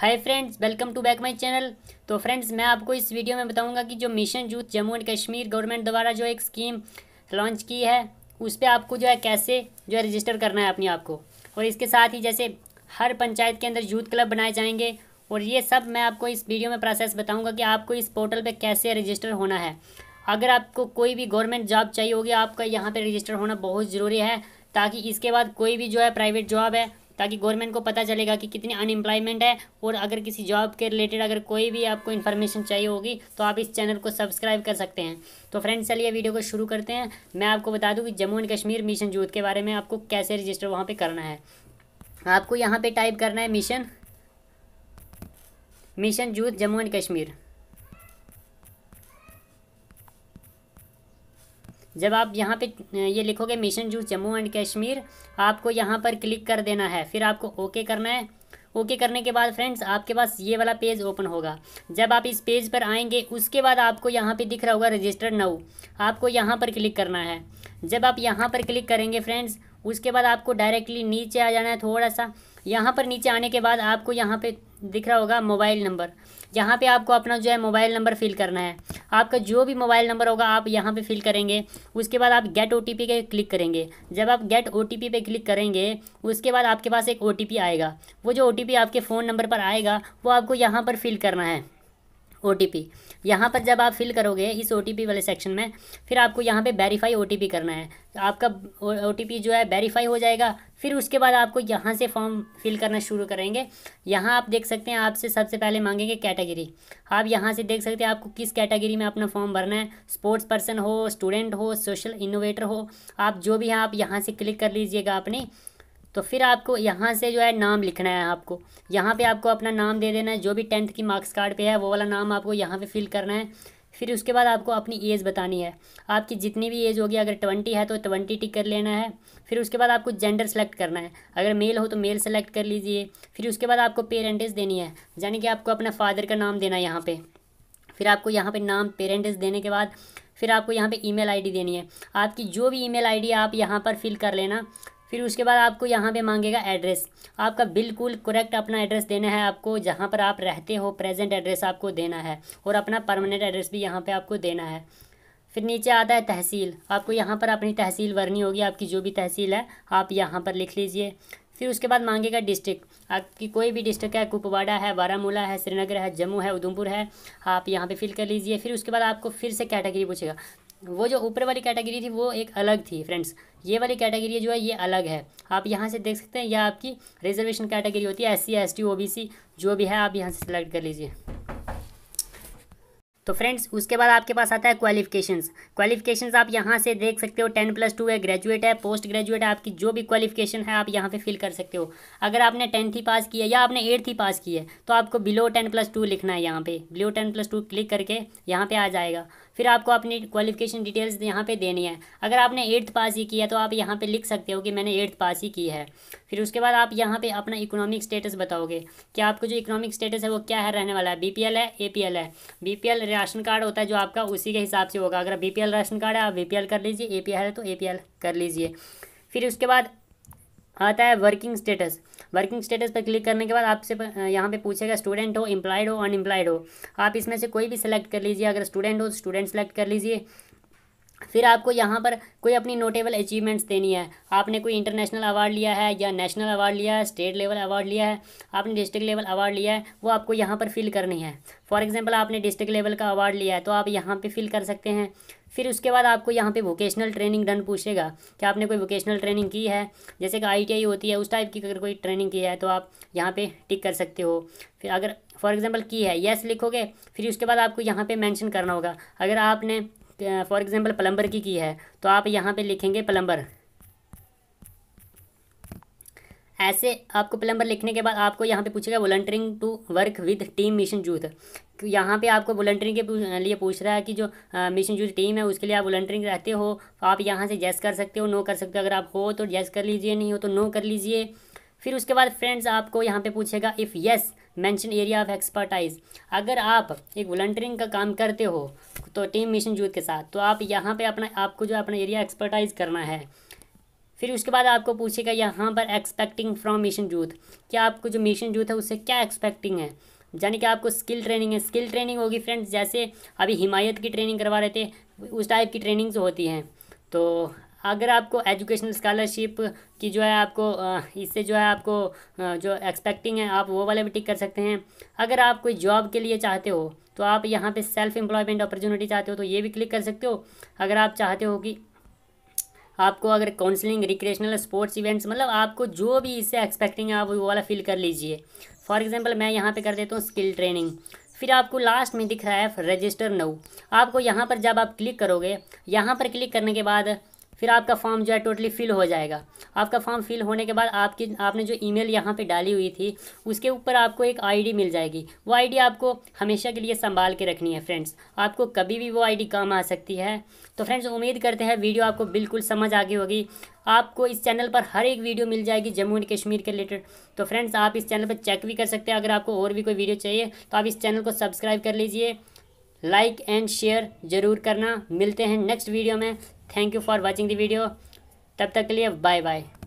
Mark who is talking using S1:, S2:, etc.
S1: hi friends welcome to back my channel तो friends मैं आपको इस वीडियो में बताऊंगा कि जो mission youth Jammu and Kashmir government द्वारा जो एक स्कीम लॉन्च की है उस पर आपको जो है कैसे जो है रजिस्टर करना है अपने आप को और इसके साथ ही जैसे हर पंचायत के अंदर यूथ क्लब बनाए जाएंगे और ये सब मैं आपको इस वीडियो में प्रोसेस बताऊँगा कि आपको इस पोर्टल पर कैसे रजिस्टर होना है अगर आपको कोई भी गवर्नमेंट जॉब चाहिए होगी आपका यहाँ पर रजिस्टर होना बहुत ज़रूरी है ताकि इसके बाद कोई भी जो है प्राइवेट जॉब है ताकि गवर्नमेंट को पता चलेगा कि कितनी अनएम्प्लॉयमेंट है और अगर किसी जॉब के रिलेटेड अगर कोई भी आपको इन्फॉर्मेशन चाहिए होगी तो आप इस चैनल को सब्सक्राइब कर सकते हैं तो फ्रेंड्स चलिए वीडियो को शुरू करते हैं मैं आपको बता दूँ कि Jammu and Kashmir mission youth के बारे में आपको कैसे रजिस्टर वहाँ पर करना है आपको यहाँ पर टाइप करना है mission mission youth Jammu and Kashmir जब आप यहाँ पे ये लिखोगे मिशन जू जम्मू एंड कश्मीर आपको यहाँ पर क्लिक कर देना है फिर आपको ओके करना है ओके करने के बाद फ्रेंड्स आपके पास ये वाला पेज ओपन होगा जब आप इस पेज पर आएंगे उसके बाद आपको यहाँ पे दिख रहा होगा रजिस्टर नाउ आपको यहाँ पर क्लिक करना है जब आप यहाँ पर क्लिक करेंगे फ्रेंड्स उसके बाद आपको डायरेक्टली नीचे आ जाना है थोड़ा सा यहाँ पर नीचे आने के बाद आपको यहाँ पे दिख रहा होगा मोबाइल नंबर यहाँ पे आपको अपना जो है मोबाइल नंबर फिल करना है आपका जो भी मोबाइल नंबर होगा आप यहाँ पे फिल करेंगे उसके बाद आप गेट ओ पे क्लिक करेंगे जब आप गेट ओ पे क्लिक करेंगे उसके बाद आपके पास एक ओ आएगा वो जो ओ आपके फ़ोन नंबर पर आएगा वो आपको यहाँ पर फिल करना है ओ टी पी यहाँ पर जब आप फिल करोगे इस ओ टी पी वाले सेक्शन में फिर आपको यहाँ पे वेरीफाई ओ टी पी करना है तो आपका ओ टी पी जो है वेरीफाई हो जाएगा फिर उसके बाद आपको यहाँ से फॉर्म फिल करना शुरू करेंगे यहाँ आप देख सकते हैं आपसे सबसे पहले मांगेंगे कैटेगरी आप यहाँ से देख सकते हैं आपको किस कैटेगरी में अपना फॉर्म भरना है स्पोर्ट्स पर्सन हो स्टूडेंट हो सोशल इनोवेटर हो आप जो भी हैं आप यहाँ से क्लिक कर लीजिएगा अपनी तो फिर आपको यहाँ से जो है नाम लिखना है आपको यहाँ पे आपको अपना नाम दे देना है जो भी टेंथ की मार्क्स कार्ड पे है वो वाला नाम आपको यहाँ पे फिल करना है फिर उसके बाद आपको अपनी एज बतानी है आपकी जितनी भी एज होगी अगर ट्वेंटी है तो ट्वेंटी टिक कर लेना है फिर उसके बाद आपको जेंडर सेलेक्ट करना है अगर मेल हो तो मेल सेलेक्ट कर लीजिए फिर उसके बाद आपको पेरेंटेज देनी है यानी कि आपको अपना फादर का नाम देना है यहाँ पर फिर आपको यहाँ पर नाम पेरेंटेज देने के बाद फिर आपको यहाँ पे ईमेल आईडी देनी है आपकी जो भी ईमेल आईडी आप यहाँ पर फिल कर लेना फिर उसके बाद आपको यहाँ पे मांगेगा एड्रेस आपका बिल्कुल करेक्ट अपना एड्रेस देना है आपको जहाँ पर आप रहते हो प्रेजेंट एड्रेस आपको देना है और अपना परमानेंट एड्रेस भी यहाँ पर आपको देना है फिर नीचे आता है तहसील आपको यहाँ पर अपनी तहसील भरनी होगी आपकी जो भी तहसील है आप यहाँ पर लिख लीजिए फिर उसके बाद मांगेगा डिस्ट्रिक्ट आपकी कोई भी डिस्ट्रिक्ट है कुपवाड़ा है बारामूला है श्रीनगर है जम्मू है उधमपुर है आप यहाँ पे फिल कर लीजिए फिर उसके बाद आपको फिर से कैटेगरी पूछेगा वो जो ऊपर वाली कैटेगरी थी वो एक अलग थी फ्रेंड्स ये वाली कैटेगरी जो है ये अलग है आप यहाँ से देख सकते हैं यह आपकी रिजर्वेशन कैटेगरी होती है S C S T O B C जो भी है आप यहाँ से सेलेक्ट कर लीजिए तो फ्रेंड्स उसके बाद आपके पास आता है क्वालिफिकेशंस क्वालिफिकेशंस आप यहाँ से देख सकते हो टेन प्लस टू है ग्रेजुएट है पोस्ट ग्रेजुएट है आपकी जो भी क्वालिफिकेशन है आप यहाँ पे फिल कर सकते हो अगर आपने टेंथ ही पास किया या आपने एट्थ ही पास की है तो आपको बिलो टेन प्लस टू लिखना है यहाँ पे below ten plus two click करके यहाँ पे आ जाएगा फिर आपको अपनी क्वालिफिकेशन डिटेल्स यहाँ पे देनी है अगर आपने एट्थ पास ही किया तो आप यहाँ पे लिख सकते हो कि मैंने एट्थ पास ही की है फिर उसके बाद आप यहाँ पे अपना इकोनॉमिक स्टेटस बताओगे कि आपको जो इकोनॉमिक स्टेटस है वो क्या है रहने वाला है बीपीएल है एपीएल है बीपीएल राशन कार्ड होता है जो आपका उसी के हिसाब से होगा अगर बी राशन कार्ड है आप बी कर लीजिए ए है तो ए कर लीजिए फिर उसके बाद आता है वर्किंग स्टेटस वर्किंग स्टेटस पर क्लिक करने के बाद आपसे यहाँ पे पूछेगा स्टूडेंट हो एम्प्लॉयड हो अनएम्प्लॉयड हो आप इसमें से कोई भी सिलेक्ट कर लीजिए अगर स्टूडेंट हो तो स्टूडेंट सेलेक्ट कर लीजिए फिर आपको यहाँ पर कोई अपनी नोटेबल अचीवमेंट्स देनी है आपने कोई इंटरनेशनल अवार्ड लिया है या नेशनल अवार्ड लिया है स्टेट लेवल अवार्ड लिया है आपने डिस्ट्रिक्ट लेवल अवार्ड लिया है वो आपको यहाँ पर फिल करनी है फॉर एग्जांपल आपने डिस्ट्रिक्ट लेवल का अवार्ड लिया है तो आप यहाँ पर फिल कर सकते हैं फिर उसके बाद आपको यहाँ पे वोकेशनल ट्रेनिंग डन पूछेगा कि आपने कोई वोकेशनल ट्रेनिंग की है जैसे कि आईटीआई होती है उस टाइप की अगर कोई ट्रेनिंग की है तो आप यहाँ पे टिक कर सकते हो फिर अगर फॉर एग्जांपल की है येस लिखोगे फिर उसके बाद आपको यहाँ पे मेंशन करना होगा अगर आपने फॉर एग्ज़ाम्पल प्लम्बर की की है तो आप यहाँ पे लिखेंगे प्लम्बर ऐसे आपको प्लम्बर लिखने के बाद आपको यहाँ पे पूछेगा volunteering to work with team mission youth यहाँ पे आपको वॉलंटियरिंग के लिए पूछ रहा है कि जो मिशन यूथ टीम है उसके लिए आप वॉलंटियरिंग रहते हो तो आप यहाँ से येस कर सकते हो नो कर सकते हो अगर आप हो तो येस कर लीजिए नहीं हो तो नो कर लीजिए फिर उसके बाद फ्रेंड्स आपको यहाँ पे पूछेगा if yes mention area of expertise अगर आप एक वॉल्टियरिंग का काम करते हो तो टीम मिशन जूथ के साथ तो आप यहाँ पे अपना आपको जो अपना एरिया एक्सपर्टाइज करना है फिर उसके बाद आपको पूछेगा यहाँ पर एक्सपेक्टिंग फ्रॉम मिशन जूथ क्या आपको जो मिशन जूथ है उससे क्या एक्सपेक्टिंग है यानी कि आपको स्किल ट्रेनिंग है स्किल ट्रेनिंग होगी फ्रेंड्स जैसे अभी हिमायत की ट्रेनिंग करवा रहे थे उस टाइप की ट्रेनिंग्स होती हैं तो अगर आपको एजुकेशनल स्कॉलरशिप की जो है आपको इससे जो है आपको जो एक्सपेक्टिंग है आप वो वाले भी टिक कर सकते हैं अगर आप कोई जॉब के लिए चाहते हो तो आप यहाँ पे सेल्फ एम्प्लॉयमेंट अपॉर्चुनिटी चाहते हो तो ये भी क्लिक कर सकते हो अगर आप चाहते हो कि आपको अगर काउंसलिंग रिक्रिएशनल स्पोर्ट्स इवेंट्स मतलब आपको जो भी इससे एक्सपेक्टिंग है आप वो वाला फिल कर लीजिए फॉर एग्जाम्पल मैं यहाँ पर कर देता हूँ स्किल ट्रेनिंग फिर आपको लास्ट में दिख रहा है रजिस्टर नऊ आपको यहाँ पर जब आप क्लिक करोगे यहाँ पर क्लिक करने के बाद फिर आपका फॉर्म जो है टोटली फिल हो जाएगा आपका फॉर्म फिल होने के बाद आपकी आपने जो ईमेल यहाँ पे डाली हुई थी उसके ऊपर आपको एक आईडी मिल जाएगी वो आईडी आपको हमेशा के लिए संभाल के रखनी है फ्रेंड्स आपको कभी भी वो आईडी काम आ सकती है तो फ्रेंड्स उम्मीद करते हैं वीडियो आपको बिल्कुल समझ आ गई होगी आपको इस चैनल पर हर एक वीडियो मिल जाएगी जम्मू एंड कश्मीर के रिलेटेड तो फ्रेंड्स आप इस चैनल पर चेक भी कर सकते हैं अगर आपको और भी कोई वीडियो चाहिए तो आप इस चैनल को सब्सक्राइब कर लीजिए लाइक एंड शेयर ज़रूर करना मिलते हैं नेक्स्ट वीडियो में thank you for watching the video तब तक के लिए बाय बाय